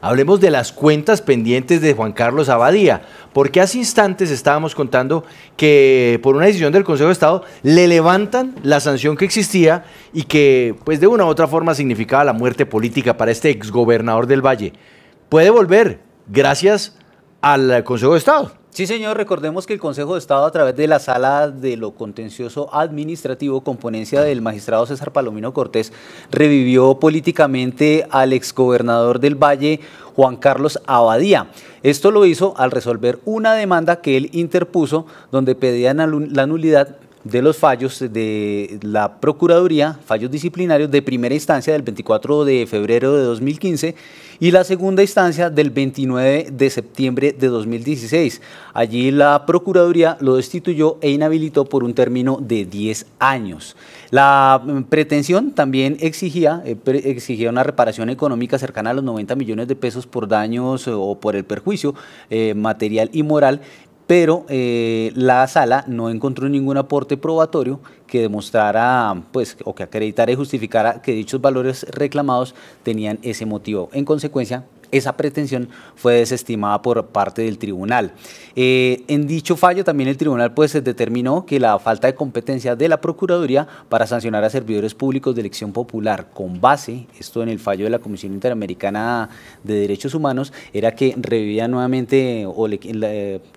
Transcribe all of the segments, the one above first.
hablemos de las cuentas pendientes de Juan Carlos Abadía, porque hace instantes estábamos contando que por una decisión del Consejo de Estado le levantan la sanción que existía y que pues de una u otra forma significaba la muerte política para este exgobernador del Valle. Puede volver, gracias al Consejo de Estado. Sí, señor, recordemos que el Consejo de Estado, a través de la sala de lo contencioso administrativo, componencia del magistrado César Palomino Cortés, revivió políticamente al exgobernador del Valle, Juan Carlos Abadía. Esto lo hizo al resolver una demanda que él interpuso, donde pedían la nulidad de los fallos de la Procuraduría, fallos disciplinarios de primera instancia del 24 de febrero de 2015 y la segunda instancia del 29 de septiembre de 2016. Allí la Procuraduría lo destituyó e inhabilitó por un término de 10 años. La pretensión también exigía, eh, exigía una reparación económica cercana a los 90 millones de pesos por daños o por el perjuicio eh, material y moral pero eh, la sala no encontró ningún aporte probatorio que demostrara pues, o que acreditara y justificara que dichos valores reclamados tenían ese motivo. En consecuencia, esa pretensión fue desestimada por parte del tribunal. Eh, en dicho fallo también el tribunal pues determinó que la falta de competencia de la Procuraduría para sancionar a servidores públicos de elección popular con base, esto en el fallo de la Comisión Interamericana de Derechos Humanos, era que revivía nuevamente o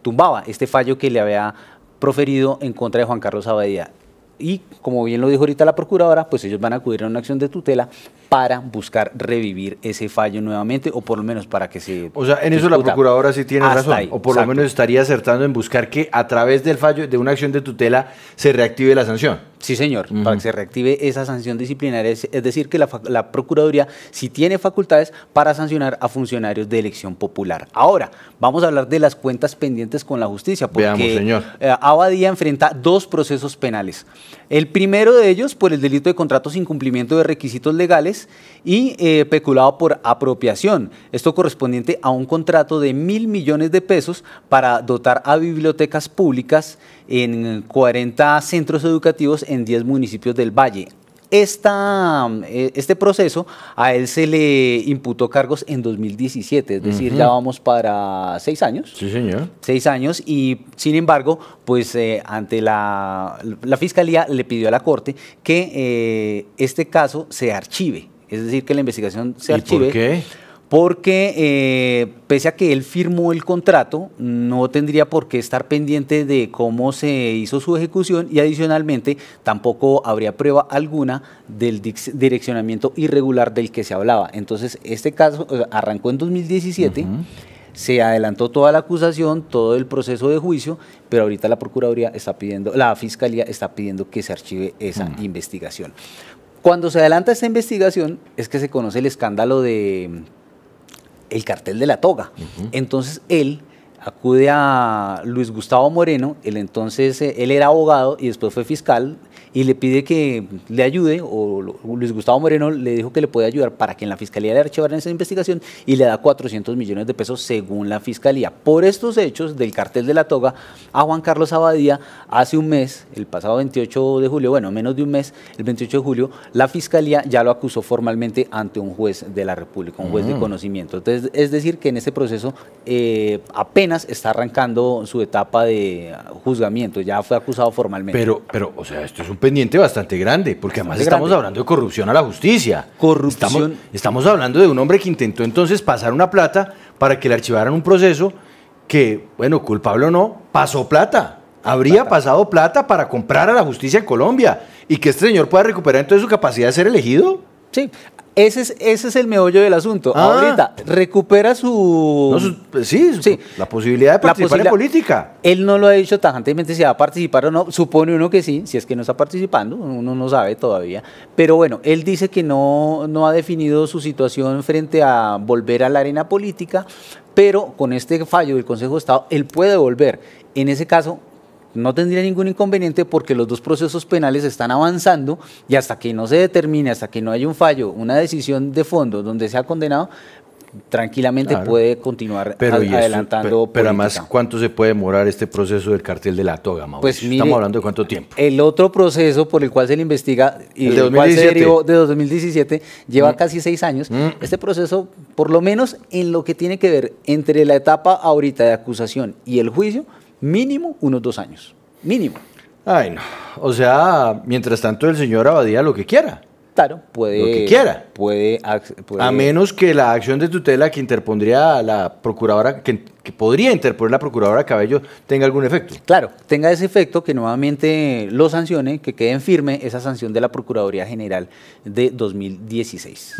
tumbaba este fallo que le había proferido en contra de Juan Carlos Abadía y como bien lo dijo ahorita la procuradora, pues ellos van a acudir a una acción de tutela para buscar revivir ese fallo nuevamente o por lo menos para que se... O sea, en eso la procuradora sí tiene razón, o por lo menos estaría acertando en buscar que a través del fallo de una acción de tutela se reactive la sanción. Sí, señor, para que se reactive esa sanción disciplinaria. Es, decir, que la, Procuraduría sí tiene facultades para sancionar a funcionarios de elección popular. Ahora, vamos a hablar de las cuentas pendientes con la justicia, porque eh, Abadía enfrenta dos procesos penales. El primero de ellos por el delito de contrato sin cumplimiento de requisitos legales y eh, peculado por apropiación. Esto correspondiente a un contrato de mil millones de pesos para dotar a bibliotecas públicas en 40 centros educativos en 10 municipios del Valle. Eh, este proceso a él se le imputó cargos en 2017, es decir, ya vamos para seis años. Sí, señor. Seis años y, sin embargo, pues eh, ante la, la, Fiscalía le pidió a la Corte que eh, este caso se archive, es decir, que la investigación se ¿Y archive. ¿Por qué? porque eh, pese a que él firmó el contrato, no tendría por qué estar pendiente de cómo se hizo su ejecución y adicionalmente tampoco habría prueba alguna del direccionamiento irregular del que se hablaba. Entonces, este caso arrancó en 2017. Se adelantó toda la acusación, todo el proceso de juicio, pero ahorita la Procuraduría está pidiendo, la Fiscalía está pidiendo que se archive esa investigación. Cuando se adelanta esta investigación es que se conoce el escándalo de el cartel de la toga. Entonces él acude a Luis Gustavo Moreno, ...el entonces, eh, él era abogado y después fue fiscal y le pide que le ayude, o Luis Gustavo Moreno le dijo que le puede ayudar para que en la Fiscalía le archivaran esa investigación y le da 400 millones de pesos según la Fiscalía. Por estos hechos del cartel de la toga a Juan Carlos Abadía, hace un mes, el pasado 28 de julio, bueno, menos de un mes, el 28 de julio, la Fiscalía ya lo acusó formalmente ante un juez de la República, un juez de mm. conocimiento. Entonces, es decir, que en ese proceso eh, apenas está arrancando su etapa de juzgamiento, ya fue acusado formalmente. Pero, pero, o sea, esto es un pendiente bastante grande, porque además estamos hablando de corrupción a la justicia. Corrupción. Estamos, hablando de un hombre que intentó entonces pasar una plata para que le archivaran un proceso que, bueno, culpable o no, pasó plata. Habría pasado plata para comprar a la justicia en Colombia y que este señor pueda recuperar entonces su capacidad de ser elegido. Sí, ese es, ese el meollo del asunto. Ah. Ahorita, recupera su... Pues sí, la posibilidad de participar en política. Él no lo ha dicho tajantemente si va a participar o no. Supone uno que sí, si es que no está participando, uno no sabe todavía. Pero bueno, él dice que no, no ha definido su situación frente a volver a la arena política, pero con este fallo del Consejo de Estado, él puede volver. En ese caso, no tendría ningún inconveniente porque los dos procesos penales están avanzando y hasta que no se determine, hasta que no haya un fallo, una decisión de fondo donde sea condenado, tranquilamente puede continuar adelantando. pero, pero además, ¿cuánto se puede demorar este proceso del cartel de la toga, Pues Estamos hablando de cuánto tiempo. El otro proceso por el cual se le investiga y el de 2017. lleva mm. casi seis años. Mm. Este proceso, por lo menos en lo que tiene que ver entre la etapa ahorita de acusación y el juicio, mínimo unos dos años. Mínimo. Ay, no. O sea, mientras tanto el señor Abadía lo que quiera. Claro, puede. Lo que quiera. Puede, A menos que la acción de tutela que interpondría la procuradora, que, podría interponer la procuradora Cabello, tenga algún efecto. Claro, tenga ese efecto que nuevamente lo sancione, que quede en firme esa sanción de la Procuraduría General de 2016.